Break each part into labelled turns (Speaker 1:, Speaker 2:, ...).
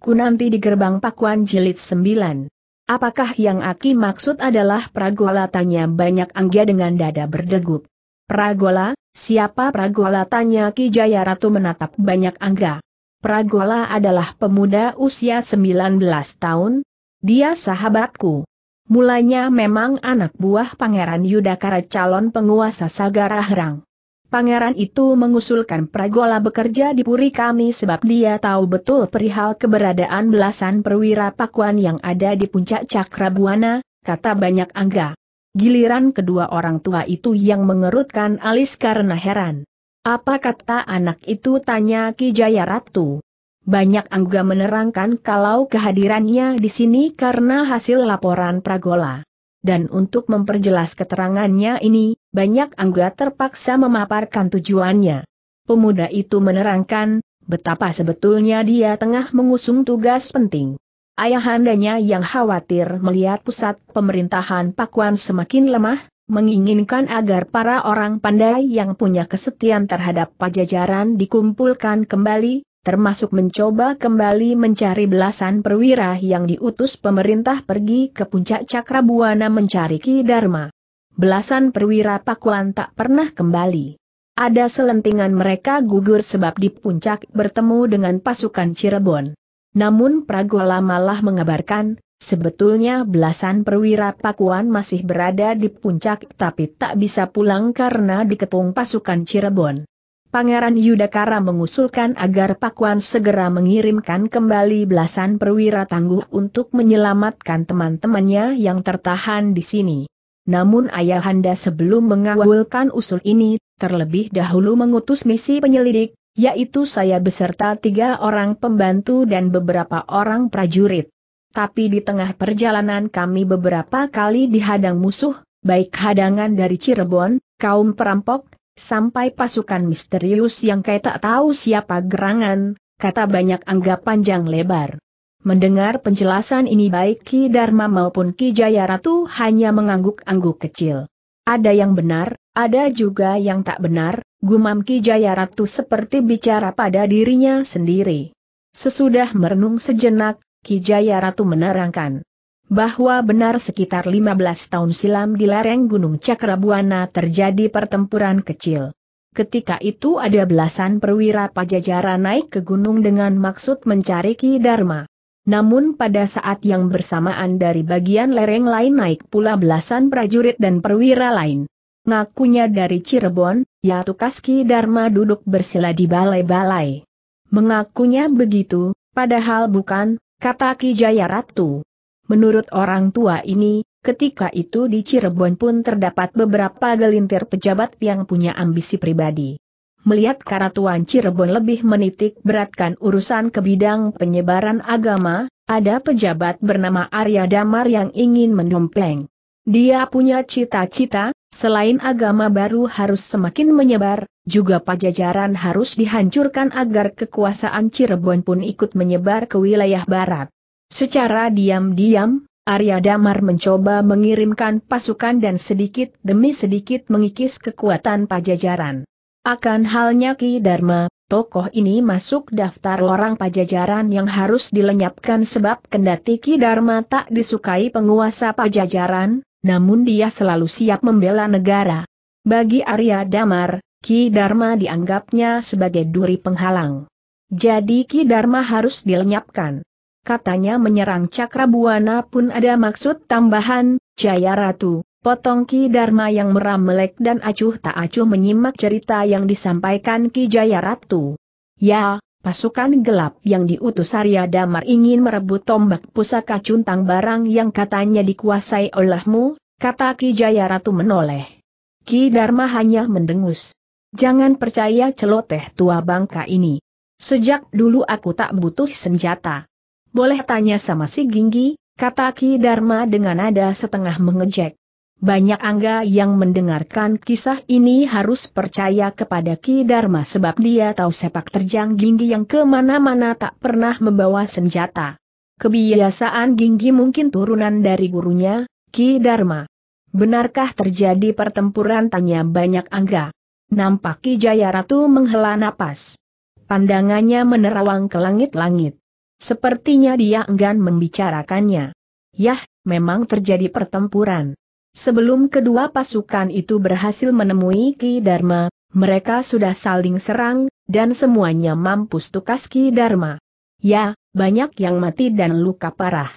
Speaker 1: ku nanti di gerbang pakuan jilid 9. Apakah yang Aki maksud adalah Pragola tanya banyak Anggia dengan dada berdegup. Pragola, siapa Pragola tanya Ki Jaya Ratu menatap banyak Angga. Pragola adalah pemuda usia 19 tahun. Dia sahabatku. Mulanya memang anak buah Pangeran Yudakara calon penguasa Sagara Herang. Pangeran itu mengusulkan Pragola bekerja di puri kami sebab dia tahu betul perihal keberadaan belasan perwira pakuan yang ada di puncak Cakrabuana, kata banyak angga. Giliran kedua orang tua itu yang mengerutkan alis karena heran. Apa kata anak itu tanya Ki Jaya Ratu. Banyak angga menerangkan kalau kehadirannya di sini karena hasil laporan Pragola dan untuk memperjelas keterangannya ini, banyak angga terpaksa memaparkan tujuannya. Pemuda itu menerangkan, betapa sebetulnya dia tengah mengusung tugas penting. Ayahandanya yang khawatir melihat pusat pemerintahan Pakuan semakin lemah, menginginkan agar para orang pandai yang punya kesetiaan terhadap pajajaran dikumpulkan kembali, termasuk mencoba kembali mencari belasan perwira yang diutus pemerintah pergi ke puncak Cakrabuana mencari Ki Dharma. Belasan perwira Pakuan tak pernah kembali. Ada selentingan mereka gugur sebab di puncak bertemu dengan pasukan Cirebon. Namun Pragola malah mengabarkan, sebetulnya belasan perwira Pakuan masih berada di puncak tapi tak bisa pulang karena dikepung pasukan Cirebon. Pangeran Yudakara mengusulkan agar Pakuan segera mengirimkan kembali belasan perwira tangguh untuk menyelamatkan teman-temannya yang tertahan di sini. Namun ayahanda sebelum mengawulkan usul ini, terlebih dahulu mengutus misi penyelidik, yaitu saya beserta tiga orang pembantu dan beberapa orang prajurit. Tapi di tengah perjalanan kami beberapa kali dihadang musuh, baik hadangan dari Cirebon, kaum perampok, sampai pasukan misterius yang kayak tak tahu siapa gerangan, kata banyak anggap panjang lebar. Mendengar penjelasan ini baik Ki Dharma maupun Ki Jayaratu hanya mengangguk-angguk kecil. Ada yang benar, ada juga yang tak benar, gumam Ki Jayaratu seperti bicara pada dirinya sendiri. Sesudah merenung sejenak, Ki Jayaratu menerangkan bahwa benar sekitar 15 tahun silam di lereng Gunung Cakrabuana terjadi pertempuran kecil. Ketika itu ada belasan perwira pajajaran naik ke gunung dengan maksud mencari Ki Dharma. Namun pada saat yang bersamaan dari bagian lereng lain naik pula belasan prajurit dan perwira lain. Ngakunya dari Cirebon, yaitu Ki Dharma duduk bersila di balai-balai. Mengakunya begitu, padahal bukan, kata Ki Jaya Ratu. Menurut orang tua ini, ketika itu di Cirebon pun terdapat beberapa gelintir pejabat yang punya ambisi pribadi. Melihat Karatuan Cirebon lebih menitik beratkan urusan ke bidang penyebaran agama, ada pejabat bernama Arya Damar yang ingin mendompleng. Dia punya cita-cita, selain agama baru harus semakin menyebar, juga pajajaran harus dihancurkan agar kekuasaan Cirebon pun ikut menyebar ke wilayah barat. Secara diam-diam, Arya Damar mencoba mengirimkan pasukan dan sedikit demi sedikit mengikis kekuatan pajajaran. Akan halnya Ki Dharma, tokoh ini masuk daftar orang pajajaran yang harus dilenyapkan sebab kendati Ki Dharma tak disukai penguasa pajajaran, namun dia selalu siap membela negara. Bagi Arya Damar, Ki Dharma dianggapnya sebagai duri penghalang. Jadi Ki Dharma harus dilenyapkan katanya menyerang Cakrabuana pun ada maksud tambahan, Jaya Ratu. Potong Ki Dharma yang meram dan acuh tak acuh menyimak cerita yang disampaikan Ki Jaya Ratu. Ya, pasukan gelap yang diutus Arya Damar ingin merebut tombak pusaka cuntang barang yang katanya dikuasai olehmu, kata Ki Jaya Ratu menoleh. Ki Dharma hanya mendengus. Jangan percaya celoteh tua bangka ini. Sejak dulu aku tak butuh senjata. Boleh tanya sama si Ginggi, kata Ki Dharma dengan nada setengah mengejek. Banyak angga yang mendengarkan kisah ini harus percaya kepada Ki Dharma sebab dia tahu sepak terjang Ginggi yang kemana-mana tak pernah membawa senjata. Kebiasaan Ginggi mungkin turunan dari gurunya, Ki Dharma. Benarkah terjadi pertempuran tanya banyak angga? Nampak Ki Jaya Ratu menghela napas. Pandangannya menerawang ke langit-langit. Sepertinya dia enggan membicarakannya. Yah, memang terjadi pertempuran. Sebelum kedua pasukan itu berhasil menemui Ki Dharma, mereka sudah saling serang, dan semuanya mampus tukas Ki Dharma. Ya, banyak yang mati dan luka parah.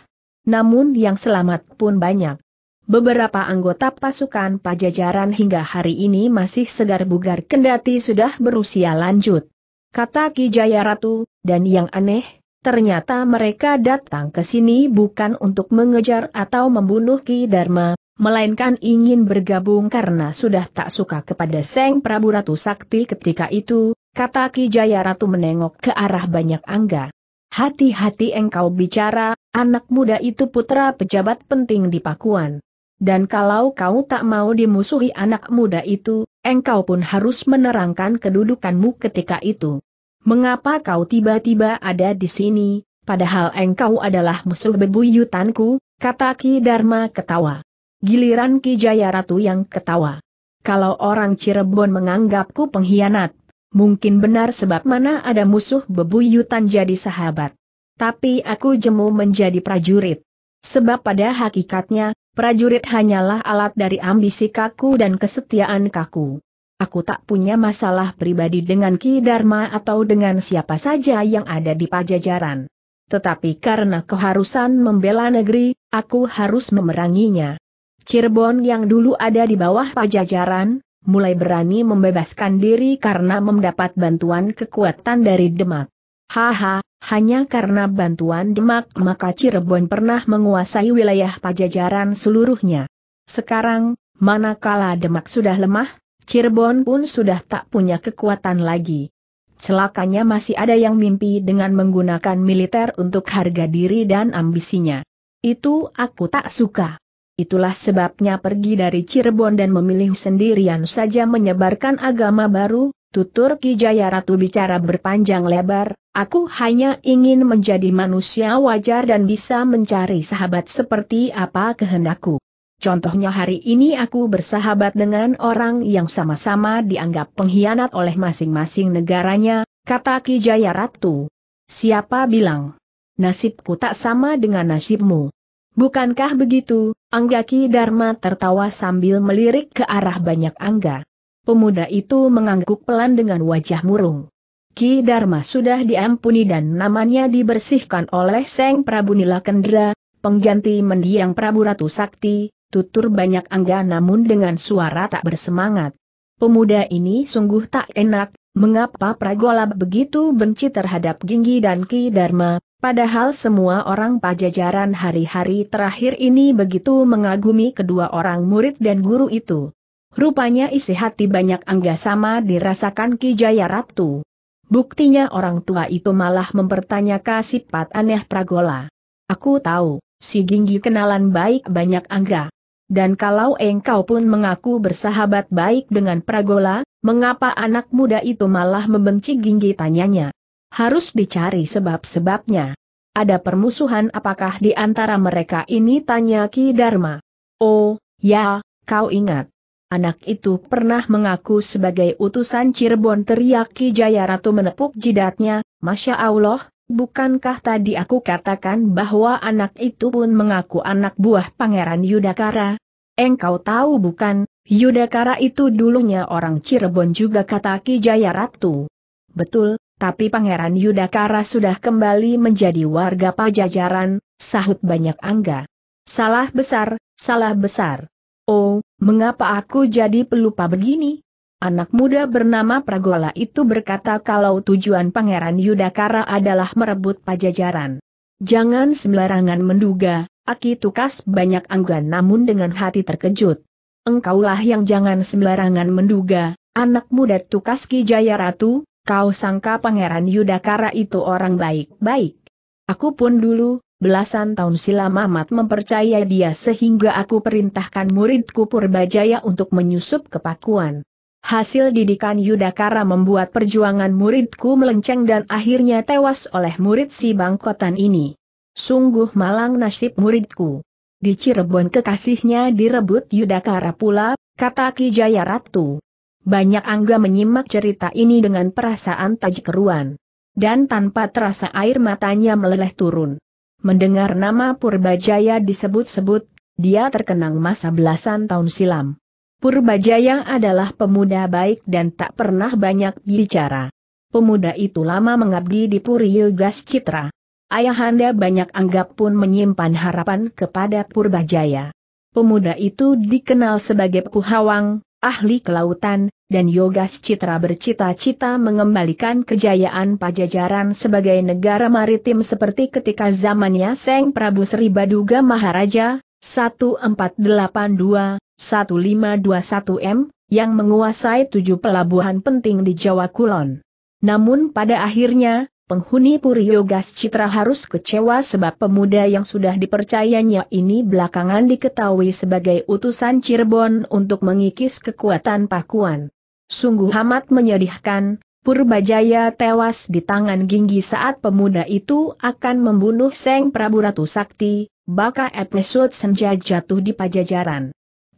Speaker 1: Namun yang selamat pun banyak. Beberapa anggota pasukan pajajaran hingga hari ini masih segar bugar kendati sudah berusia lanjut. Kata Ki Jaya Ratu, dan yang aneh, Ternyata mereka datang ke sini bukan untuk mengejar atau membunuh Ki Dharma, melainkan ingin bergabung karena sudah tak suka kepada Seng Prabu Ratu Sakti ketika itu, kata Ki Jaya Ratu menengok ke arah banyak angga. Hati-hati engkau bicara, anak muda itu putra pejabat penting di Pakuan. Dan kalau kau tak mau dimusuhi anak muda itu, engkau pun harus menerangkan kedudukanmu ketika itu. Mengapa kau tiba-tiba ada di sini, padahal engkau adalah musuh bebuyutanku, kata Ki Dharma ketawa. Giliran Ki Jaya Ratu yang ketawa. Kalau orang Cirebon menganggapku pengkhianat, mungkin benar sebab mana ada musuh bebuyutan jadi sahabat. Tapi aku jemu menjadi prajurit. Sebab pada hakikatnya, prajurit hanyalah alat dari ambisi kaku dan kesetiaan kaku aku tak punya masalah pribadi dengan Ki Dharma atau dengan siapa saja yang ada di pajajaran. Tetapi karena keharusan membela negeri, aku harus memeranginya. Cirebon yang dulu ada di bawah pajajaran, mulai berani membebaskan diri karena mendapat bantuan kekuatan dari Demak. Haha, hanya karena bantuan Demak maka Cirebon pernah menguasai wilayah pajajaran seluruhnya. Sekarang, manakala Demak sudah lemah, Cirebon pun sudah tak punya kekuatan lagi. Celakanya masih ada yang mimpi dengan menggunakan militer untuk harga diri dan ambisinya. Itu aku tak suka. Itulah sebabnya pergi dari Cirebon dan memilih sendirian saja menyebarkan agama baru, tutur Ki Jaya Ratu bicara berpanjang lebar, aku hanya ingin menjadi manusia wajar dan bisa mencari sahabat seperti apa kehendakku. Contohnya hari ini aku bersahabat dengan orang yang sama-sama dianggap pengkhianat oleh masing-masing negaranya, kata Ki Jaya Ratu. Siapa bilang? Nasibku tak sama dengan nasibmu. Bukankah begitu? Angga Dharma tertawa sambil melirik ke arah banyak angga. Pemuda itu mengangguk pelan dengan wajah murung. Ki Dharma sudah diampuni dan namanya dibersihkan oleh Seng Prabu Nila Kendra pengganti mendiang Prabu Ratu Sakti, tutur banyak angga namun dengan suara tak bersemangat. Pemuda ini sungguh tak enak, mengapa Pragolab begitu benci terhadap Ginggi dan Ki Dharma, padahal semua orang pajajaran hari-hari terakhir ini begitu mengagumi kedua orang murid dan guru itu. Rupanya isi hati banyak angga sama dirasakan Ki Jaya Ratu. Buktinya orang tua itu malah mempertanyakan sifat aneh Pragola. Aku tahu, si Ginggi kenalan baik banyak angga. Dan kalau engkau pun mengaku bersahabat baik dengan Pragola, mengapa anak muda itu malah membenci Ginggi tanyanya? Harus dicari sebab-sebabnya. Ada permusuhan apakah di antara mereka ini tanya Ki Dharma. Oh, ya, kau ingat. Anak itu pernah mengaku sebagai utusan Cirebon teriak Ki Jaya Ratu menepuk jidatnya, Masya Allah, Bukankah tadi aku katakan bahwa anak itu pun mengaku anak buah Pangeran Yudakara? Engkau tahu bukan, Yudakara itu dulunya orang Cirebon juga kata Ki Jaya Ratu. Betul, tapi Pangeran Yudakara sudah kembali menjadi warga pajajaran, sahut banyak angga. Salah besar, salah besar. Oh, mengapa aku jadi pelupa begini? Anak muda bernama Pragola itu berkata kalau tujuan Pangeran Yudakara adalah merebut pajajaran. Jangan sembarangan menduga, Aki Tukas banyak anggan namun dengan hati terkejut. Engkaulah yang jangan sembarangan menduga, anak muda Tukas Ki Jaya Ratu, kau sangka Pangeran Yudakara itu orang baik-baik. Aku pun dulu, belasan tahun silam amat mempercayai dia sehingga aku perintahkan muridku Purbajaya untuk menyusup ke Pakuan. Hasil didikan Yudhakara membuat perjuangan muridku melenceng dan akhirnya tewas oleh murid si bangkotan ini. Sungguh malang nasib muridku. Di Cirebon kekasihnya direbut Yudhakara pula, kata Ki Jaya Ratu. Banyak Angga menyimak cerita ini dengan perasaan tajkeruan. Dan tanpa terasa air matanya meleleh turun. Mendengar nama Purbajaya disebut-sebut, dia terkenang masa belasan tahun silam. Purbajaya adalah pemuda baik dan tak pernah banyak bicara. Pemuda itu lama mengabdi di Puri Citra. Ayahanda banyak anggap pun menyimpan harapan kepada Purbajaya. Pemuda itu dikenal sebagai Puhawang, ahli kelautan, dan Yogas Citra bercita-cita mengembalikan kejayaan Pajajaran sebagai negara maritim seperti ketika zamannya Seng Prabu Sri Baduga Maharaja, 1482 1521M, yang menguasai tujuh pelabuhan penting di Jawa Kulon. Namun pada akhirnya, penghuni Puryogas Citra harus kecewa sebab pemuda yang sudah dipercayanya ini belakangan diketahui sebagai utusan Cirebon untuk mengikis kekuatan Pakuan. Sungguh amat menyedihkan, Purbajaya tewas di tangan Ginggi saat pemuda itu akan membunuh Seng Prabu Ratu Sakti, baka episode senja jatuh di pajajaran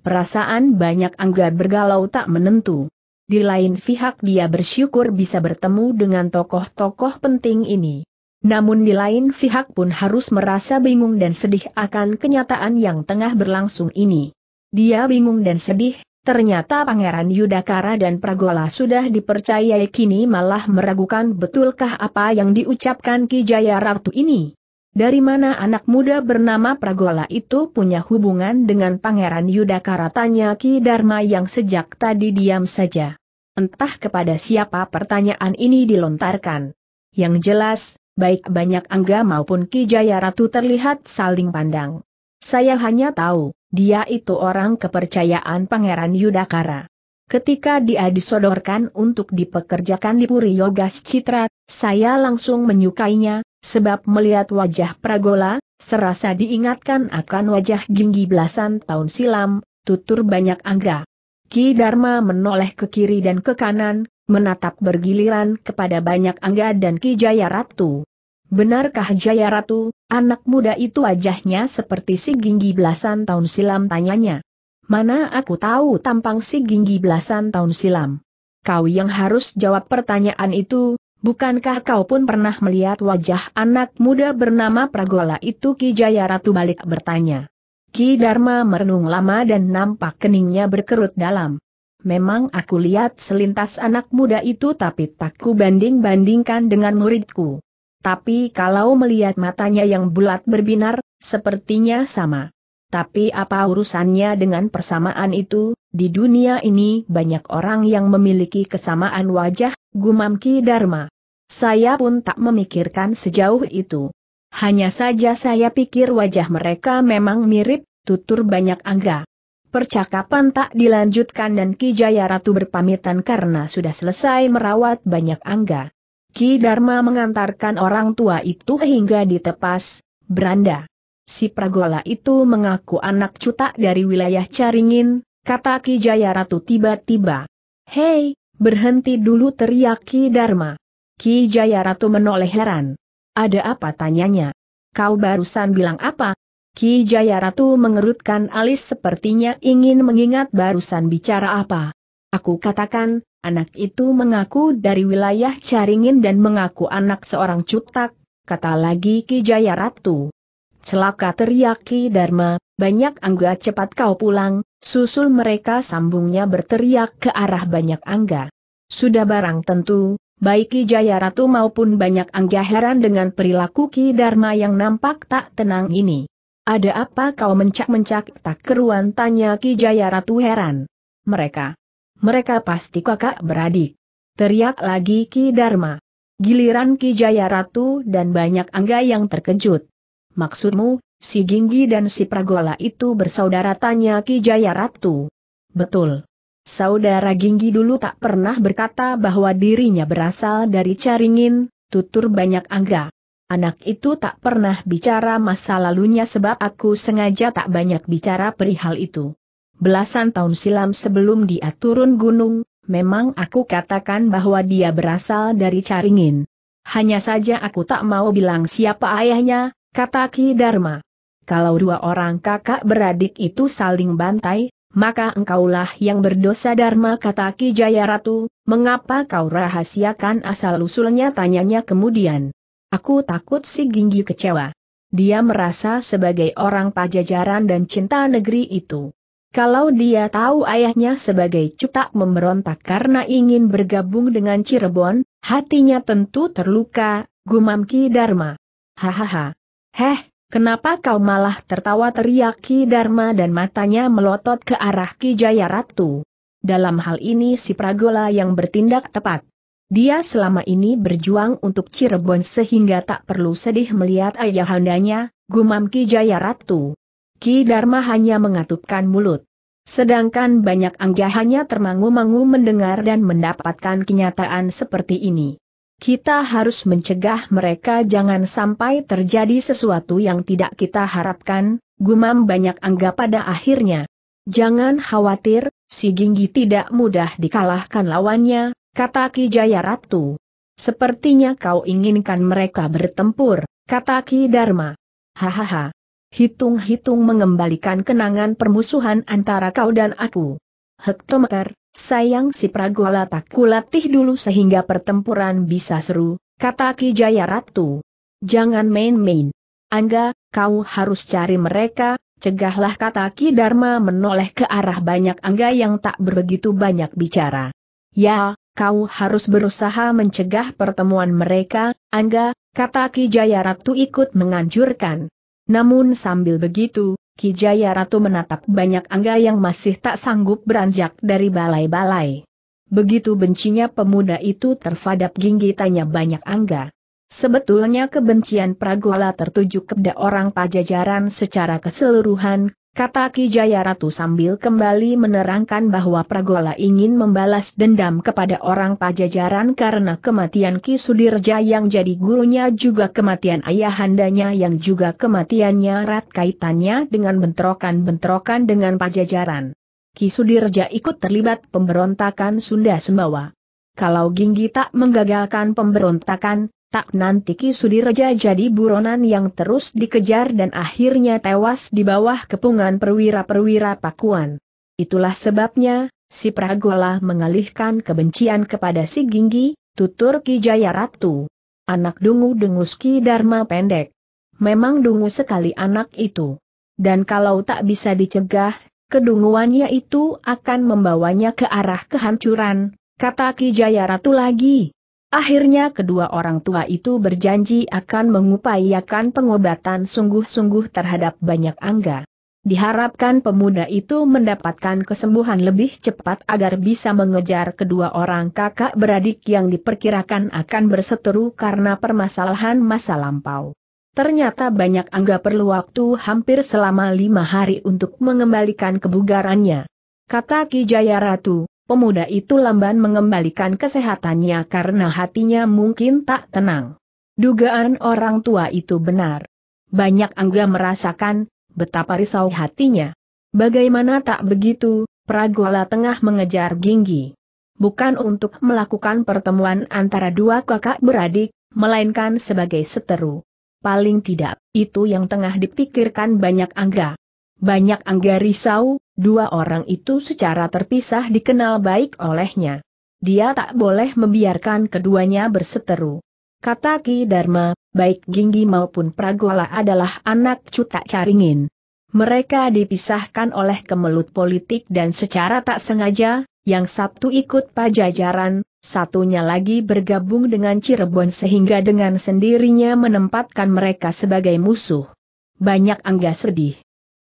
Speaker 1: perasaan banyak angga bergalau tak menentu. Di lain pihak dia bersyukur bisa bertemu dengan tokoh-tokoh penting ini. Namun di lain pihak pun harus merasa bingung dan sedih akan kenyataan yang tengah berlangsung ini. Dia bingung dan sedih, ternyata Pangeran Yudakara dan Pragola sudah dipercayai kini malah meragukan betulkah apa yang diucapkan Ki Jaya Ratu ini. Dari mana anak muda bernama Pragola itu punya hubungan dengan Pangeran Yudakara tanya Ki Dharma yang sejak tadi diam saja. Entah kepada siapa pertanyaan ini dilontarkan. Yang jelas, baik banyak Angga maupun Ki Jaya Ratu terlihat saling pandang. Saya hanya tahu, dia itu orang kepercayaan Pangeran Yudhakara. Ketika dia disodorkan untuk dipekerjakan di Puri Yogas Citra, saya langsung menyukainya, Sebab melihat wajah Pragola, serasa diingatkan akan wajah Ginggi belasan tahun silam, tutur banyak angga. Ki Dharma menoleh ke kiri dan ke kanan, menatap bergiliran kepada banyak angga dan Ki Jaya Ratu. Benarkah Jaya Ratu, anak muda itu wajahnya seperti si Ginggi belasan tahun silam tanyanya. Mana aku tahu tampang si Ginggi belasan tahun silam? Kau yang harus jawab pertanyaan itu, Bukankah kau pun pernah melihat wajah anak muda bernama Pragola itu Ki Jaya Ratu balik bertanya. Ki Dharma merenung lama dan nampak keningnya berkerut dalam. Memang aku lihat selintas anak muda itu tapi tak ku banding-bandingkan dengan muridku. Tapi kalau melihat matanya yang bulat berbinar, sepertinya sama. Tapi apa urusannya dengan persamaan itu, di dunia ini banyak orang yang memiliki kesamaan wajah, Gumam Ki Dharma. Saya pun tak memikirkan sejauh itu. Hanya saja saya pikir wajah mereka memang mirip, tutur banyak angga. Percakapan tak dilanjutkan dan Ki Jaya Ratu berpamitan karena sudah selesai merawat banyak angga. Ki Dharma mengantarkan orang tua itu hingga ditepas. beranda. Si Pragola itu mengaku anak cutak dari wilayah Caringin, kata Ki Jaya Ratu tiba-tiba. Hei, Berhenti dulu teriak Ki Dharma. Ki Jayaratu menoleh heran. Ada apa tanyanya? Kau barusan bilang apa? Ki Jayaratu mengerutkan alis sepertinya ingin mengingat barusan bicara apa. Aku katakan, anak itu mengaku dari wilayah Caringin dan mengaku anak seorang cutak, kata lagi Ki Jayaratu. Celaka teriak Ki Dharma, banyak angga cepat kau pulang, Susul mereka sambungnya berteriak ke arah banyak angga. Sudah barang tentu, baik Ki Jaya Ratu maupun banyak angga heran dengan perilaku Ki Dharma yang nampak tak tenang ini. Ada apa kau mencak-mencak tak keruan tanya Ki Jaya Ratu heran. Mereka. Mereka pasti kakak beradik. Teriak lagi Ki Dharma. Giliran Ki Jaya Ratu dan banyak angga yang terkejut. Maksudmu, si Ginggi dan si Pragola itu bersaudara tanya Ki Jaya Ratu. Betul. Saudara Ginggi dulu tak pernah berkata bahwa dirinya berasal dari Caringin, tutur banyak angga. Anak itu tak pernah bicara masa lalunya sebab aku sengaja tak banyak bicara perihal itu. Belasan tahun silam sebelum dia turun gunung, memang aku katakan bahwa dia berasal dari Caringin. Hanya saja aku tak mau bilang siapa ayahnya, Kata Ki Dharma. Kalau dua orang kakak beradik itu saling bantai, maka engkaulah yang berdosa Dharma kata Ki Jaya Ratu. mengapa kau rahasiakan asal-usulnya tanyanya kemudian. Aku takut si Ginggi kecewa. Dia merasa sebagai orang pajajaran dan cinta negeri itu. Kalau dia tahu ayahnya sebagai cutak memberontak karena ingin bergabung dengan Cirebon, hatinya tentu terluka, gumam Ki Dharma. Hahaha. Heh, kenapa kau malah tertawa teriak Ki Dharma dan matanya melotot ke arah Ki Jaya Ratu. Dalam hal ini si Pragola yang bertindak tepat. Dia selama ini berjuang untuk Cirebon sehingga tak perlu sedih melihat ayahandanya, gumam Ki Jaya Ratu. Ki Dharma hanya mengatupkan mulut. Sedangkan banyak anggahannya termangu-mangu mendengar dan mendapatkan kenyataan seperti ini. Kita harus mencegah mereka jangan sampai terjadi sesuatu yang tidak kita harapkan, gumam banyak anggap pada akhirnya. Jangan khawatir, si Ginggi tidak mudah dikalahkan lawannya, kata Ki Jaya Ratu. Sepertinya kau inginkan mereka bertempur, kata Ki Dharma. Hahaha. Hitung-hitung mengembalikan kenangan permusuhan antara kau dan aku. Hektometer, Sayang si Pragola tak kulatih dulu sehingga pertempuran bisa seru, kata Ki Jaya Ratu. Jangan main-main. Angga, kau harus cari mereka, cegahlah kata Ki Dharma menoleh ke arah banyak Angga yang tak begitu banyak bicara. Ya, kau harus berusaha mencegah pertemuan mereka, Angga, kata Ki Jaya Ratu ikut menganjurkan. Namun sambil begitu, Kijaya Ratu menatap banyak angga yang masih tak sanggup beranjak dari balai-balai. Begitu bencinya pemuda itu terhadap ginggitannya banyak angga. Sebetulnya kebencian Pragola tertuju kepada orang pajajaran secara keseluruhan, Kata Ki Jaya Ratu sambil kembali menerangkan bahwa Pragola ingin membalas dendam kepada orang pajajaran karena kematian Ki Sudirja yang jadi gurunya juga kematian ayahandanya yang juga kematiannya rat kaitannya dengan bentrokan-bentrokan dengan pajajaran. Ki Sudirja ikut terlibat pemberontakan Sunda Sembawa. Kalau Ginggi tak menggagalkan pemberontakan, Tak nanti Ki Sudireja jadi buronan yang terus dikejar dan akhirnya tewas di bawah kepungan perwira-perwira pakuan. Itulah sebabnya, si Pragola mengalihkan kebencian kepada si Ginggi, tutur Ki Jaya Ratu. Anak dungu-dengus Ki Dharma pendek. Memang dungu sekali anak itu. Dan kalau tak bisa dicegah, kedunguannya itu akan membawanya ke arah kehancuran, kata Ki Jaya Ratu lagi. Akhirnya kedua orang tua itu berjanji akan mengupayakan pengobatan sungguh-sungguh terhadap banyak angga. Diharapkan pemuda itu mendapatkan kesembuhan lebih cepat agar bisa mengejar kedua orang kakak beradik yang diperkirakan akan berseteru karena permasalahan masa lampau. Ternyata banyak angga perlu waktu hampir selama lima hari untuk mengembalikan kebugarannya. Kata Ki Jaya Ratu, pemuda itu lamban mengembalikan kesehatannya karena hatinya mungkin tak tenang. Dugaan orang tua itu benar. Banyak Angga merasakan betapa risau hatinya. Bagaimana tak begitu, Pragola tengah mengejar Ginggi. Bukan untuk melakukan pertemuan antara dua kakak beradik, melainkan sebagai seteru. Paling tidak, itu yang tengah dipikirkan banyak Angga. Banyak Angga risau, Dua orang itu secara terpisah dikenal baik olehnya. Dia tak boleh membiarkan keduanya berseteru. Kata Ki Dharma, baik Ginggi maupun Pragola adalah anak cutak caringin. Mereka dipisahkan oleh kemelut politik dan secara tak sengaja, yang satu ikut pajajaran, satunya lagi bergabung dengan Cirebon sehingga dengan sendirinya menempatkan mereka sebagai musuh. Banyak angga sedih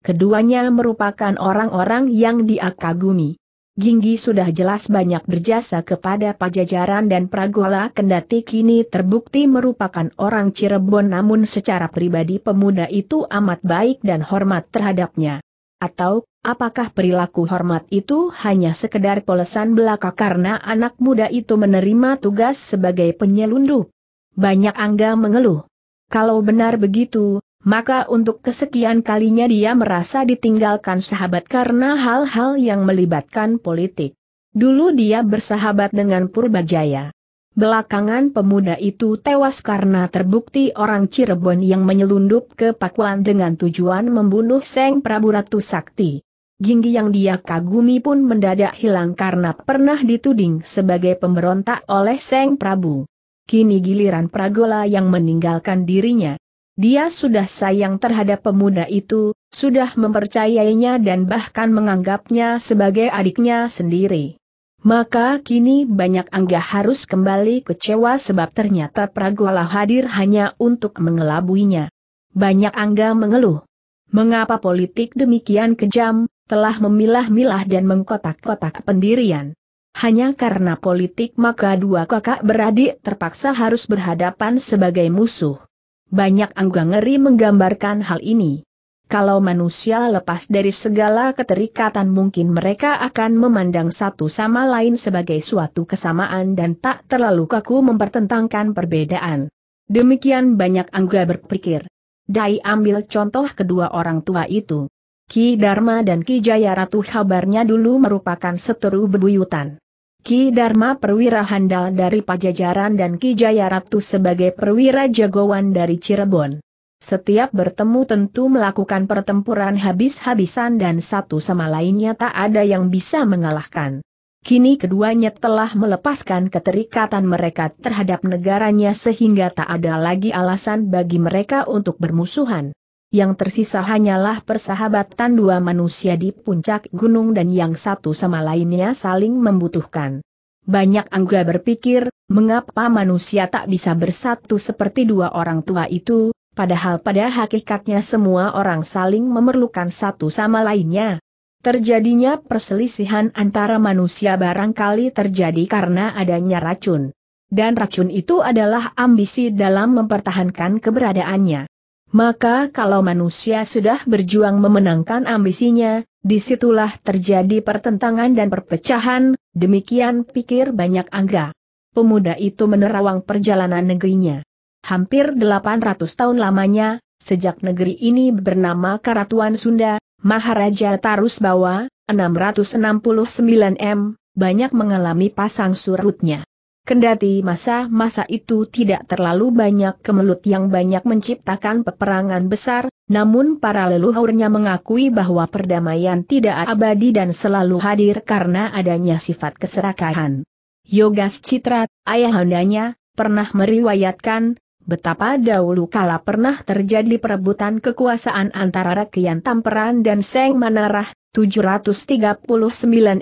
Speaker 1: keduanya merupakan orang-orang yang diakagumi. Ginggi sudah jelas banyak berjasa kepada pajajaran dan Pragola kendati kini terbukti merupakan orang Cirebon namun secara pribadi pemuda itu amat baik dan hormat terhadapnya. Atau, apakah perilaku hormat itu hanya sekedar polesan belaka karena anak muda itu menerima tugas sebagai penyelundup? Banyak angga mengeluh. Kalau benar begitu, maka untuk kesekian kalinya dia merasa ditinggalkan sahabat karena hal-hal yang melibatkan politik. Dulu dia bersahabat dengan Purbajaya. Belakangan pemuda itu tewas karena terbukti orang Cirebon yang menyelundup ke Pakuan dengan tujuan membunuh Seng Prabu Ratu Sakti. Ginggi yang dia kagumi pun mendadak hilang karena pernah dituding sebagai pemberontak oleh Seng Prabu. Kini giliran Pragola yang meninggalkan dirinya. Dia sudah sayang terhadap pemuda itu, sudah mempercayainya dan bahkan menganggapnya sebagai adiknya sendiri. Maka kini banyak Angga harus kembali kecewa sebab ternyata Pragola hadir hanya untuk mengelabuinya. Banyak Angga mengeluh. Mengapa politik demikian kejam, telah memilah-milah dan mengkotak-kotak pendirian. Hanya karena politik maka dua kakak beradik terpaksa harus berhadapan sebagai musuh. Banyak angga ngeri menggambarkan hal ini. Kalau manusia lepas dari segala keterikatan mungkin mereka akan memandang satu sama lain sebagai suatu kesamaan dan tak terlalu kaku mempertentangkan perbedaan. Demikian banyak angga berpikir. Dai ambil contoh kedua orang tua itu. Ki Dharma dan Ki Jaya Ratu kabarnya dulu merupakan seteru bebuyutan. Ki Dharma perwira handal dari Pajajaran dan Ki Jaya Ratu sebagai perwira jagoan dari Cirebon. Setiap bertemu tentu melakukan pertempuran habis-habisan dan satu sama lainnya tak ada yang bisa mengalahkan. Kini keduanya telah melepaskan keterikatan mereka terhadap negaranya sehingga tak ada lagi alasan bagi mereka untuk bermusuhan yang tersisa hanyalah persahabatan dua manusia di puncak gunung dan yang satu sama lainnya saling membutuhkan. Banyak Angga berpikir, mengapa manusia tak bisa bersatu seperti dua orang tua itu, padahal pada hakikatnya semua orang saling memerlukan satu sama lainnya. Terjadinya perselisihan antara manusia barangkali terjadi karena adanya racun. Dan racun itu adalah ambisi dalam mempertahankan keberadaannya. Maka kalau manusia sudah berjuang memenangkan ambisinya, disitulah terjadi pertentangan dan perpecahan, demikian pikir banyak angga. Pemuda itu menerawang perjalanan negerinya. Hampir 800 tahun lamanya, sejak negeri ini bernama Karatuan Sunda, Maharaja Tarus Bawa, 669 M, banyak mengalami pasang surutnya. Kendati masa-masa itu tidak terlalu banyak kemelut yang banyak menciptakan peperangan besar, namun para leluhurnya mengakui bahwa perdamaian tidak abadi dan selalu hadir karena adanya sifat keserakahan. Yogas Citrat, ayahandanya, pernah meriwayatkan, betapa dahulu kala pernah terjadi perebutan kekuasaan antara Rekian Tamperan dan Seng Manarah, 739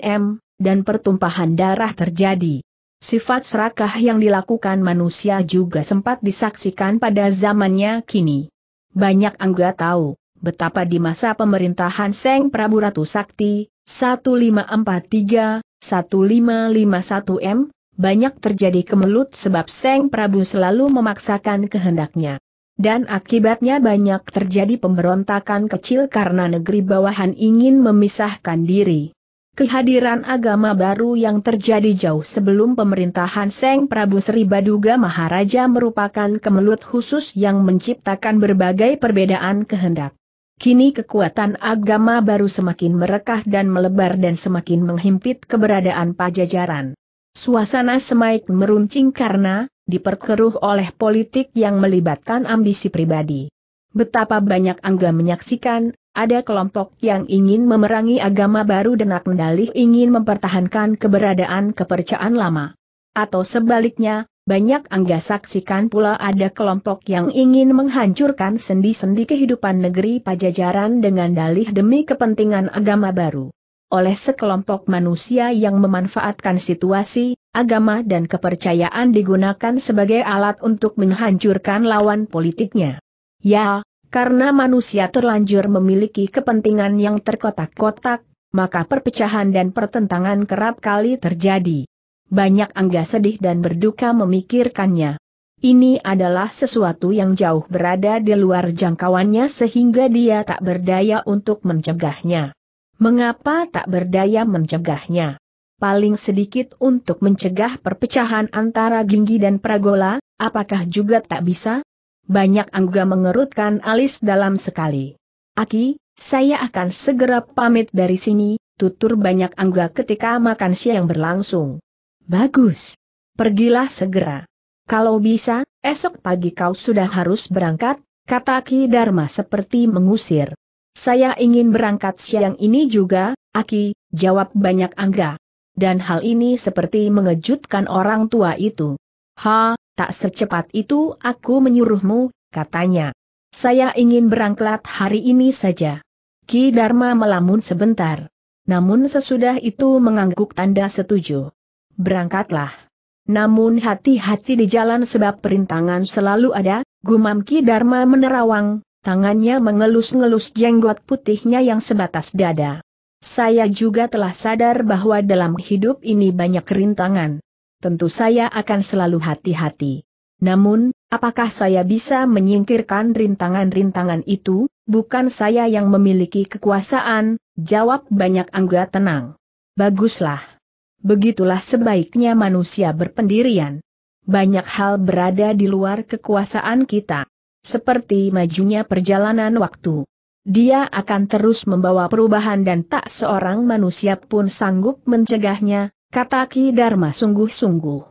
Speaker 1: M, dan pertumpahan darah terjadi. Sifat serakah yang dilakukan manusia juga sempat disaksikan pada zamannya kini. Banyak angga tahu, betapa di masa pemerintahan Seng Prabu Ratu Sakti, 1543-1551M, banyak terjadi kemelut sebab Seng Prabu selalu memaksakan kehendaknya. Dan akibatnya banyak terjadi pemberontakan kecil karena negeri bawahan ingin memisahkan diri. Kehadiran agama baru yang terjadi jauh sebelum pemerintahan Seng Prabu Sri Baduga Maharaja merupakan kemelut khusus yang menciptakan berbagai perbedaan kehendak. Kini kekuatan agama baru semakin merekah dan melebar dan semakin menghimpit keberadaan pajajaran. Suasana semaik meruncing karena, diperkeruh oleh politik yang melibatkan ambisi pribadi. Betapa banyak Angga menyaksikan, ada kelompok yang ingin memerangi agama baru dan Akndalih ingin mempertahankan keberadaan kepercayaan lama. Atau sebaliknya, banyak Angga saksikan pula ada kelompok yang ingin menghancurkan sendi-sendi kehidupan negeri pajajaran dengan dalih demi kepentingan agama baru. Oleh sekelompok manusia yang memanfaatkan situasi, agama dan kepercayaan digunakan sebagai alat untuk menghancurkan lawan politiknya. Ya, karena manusia terlanjur memiliki kepentingan yang terkotak-kotak, maka perpecahan dan pertentangan kerap kali terjadi. Banyak Angga sedih dan berduka memikirkannya. Ini adalah sesuatu yang jauh berada di luar jangkauannya sehingga dia tak berdaya untuk mencegahnya. Mengapa tak berdaya mencegahnya? Paling sedikit untuk mencegah perpecahan antara Ginggi dan Pragola, apakah juga tak bisa? Banyak angga mengerutkan alis dalam sekali. Aki, saya akan segera pamit dari sini, tutur banyak angga ketika makan siang berlangsung. Bagus. Pergilah segera. Kalau bisa, esok pagi kau sudah harus berangkat, kata Ki Dharma seperti mengusir. Saya ingin berangkat siang ini juga, Aki, jawab banyak angga. Dan hal ini seperti mengejutkan orang tua itu. Ha, Tak secepat itu aku menyuruhmu, katanya. Saya ingin berangkat hari ini saja. Ki Dharma melamun sebentar. Namun sesudah itu mengangguk tanda setuju. Berangkatlah. Namun hati-hati di jalan sebab perintangan selalu ada, gumam Ki Dharma menerawang, tangannya mengelus-ngelus jenggot putihnya yang sebatas dada. Saya juga telah sadar bahwa dalam hidup ini banyak rintangan tentu saya akan selalu hati-hati. Namun, apakah saya bisa menyingkirkan rintangan-rintangan itu? Bukan saya yang memiliki kekuasaan, jawab banyak angga tenang. Baguslah. Begitulah sebaiknya manusia berpendirian. Banyak hal berada di luar kekuasaan kita. Seperti majunya perjalanan waktu. Dia akan terus membawa perubahan dan tak seorang manusia pun sanggup mencegahnya, Kata Ki Dharma sungguh-sungguh.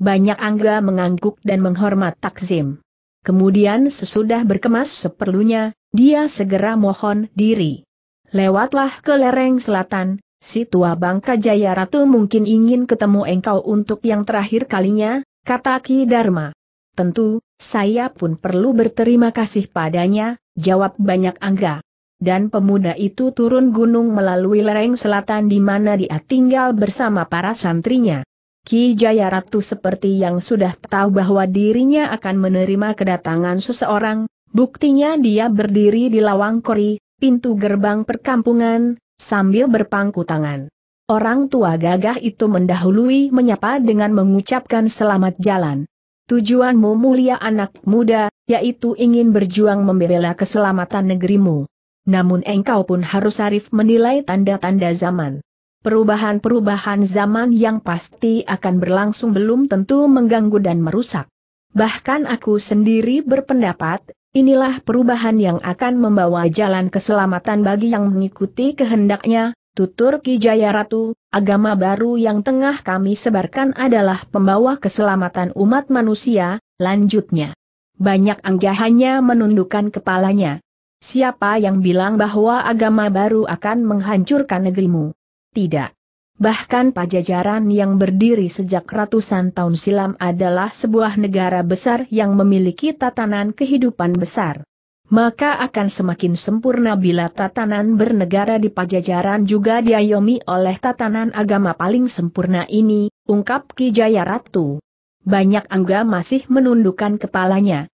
Speaker 1: Banyak angga mengangguk dan menghormat takzim. Kemudian sesudah berkemas seperlunya, dia segera mohon diri. Lewatlah ke lereng selatan, si tua bangka Jaya Ratu mungkin ingin ketemu engkau untuk yang terakhir kalinya, kata Ki Dharma. Tentu, saya pun perlu berterima kasih padanya, jawab banyak angga dan pemuda itu turun gunung melalui lereng selatan di mana dia tinggal bersama para santrinya. Ki Jaya Ratu seperti yang sudah tahu bahwa dirinya akan menerima kedatangan seseorang, buktinya dia berdiri di lawang kori, pintu gerbang perkampungan, sambil berpangku tangan. Orang tua gagah itu mendahului menyapa dengan mengucapkan selamat jalan. Tujuanmu mulia anak muda, yaitu ingin berjuang membela keselamatan negerimu. Namun engkau pun harus arif menilai tanda-tanda zaman. Perubahan-perubahan zaman yang pasti akan berlangsung belum tentu mengganggu dan merusak. Bahkan aku sendiri berpendapat, inilah perubahan yang akan membawa jalan keselamatan bagi yang mengikuti kehendaknya, tutur Ki Jaya Ratu, agama baru yang tengah kami sebarkan adalah pembawa keselamatan umat manusia, lanjutnya. Banyak anggahannya menundukkan kepalanya. Siapa yang bilang bahwa agama baru akan menghancurkan negerimu? Tidak. Bahkan pajajaran yang berdiri sejak ratusan tahun silam adalah sebuah negara besar yang memiliki tatanan kehidupan besar. Maka akan semakin sempurna bila tatanan bernegara di pajajaran juga diayomi oleh tatanan agama paling sempurna ini, ungkap Ki Jaya Ratu. Banyak angga masih menundukkan kepalanya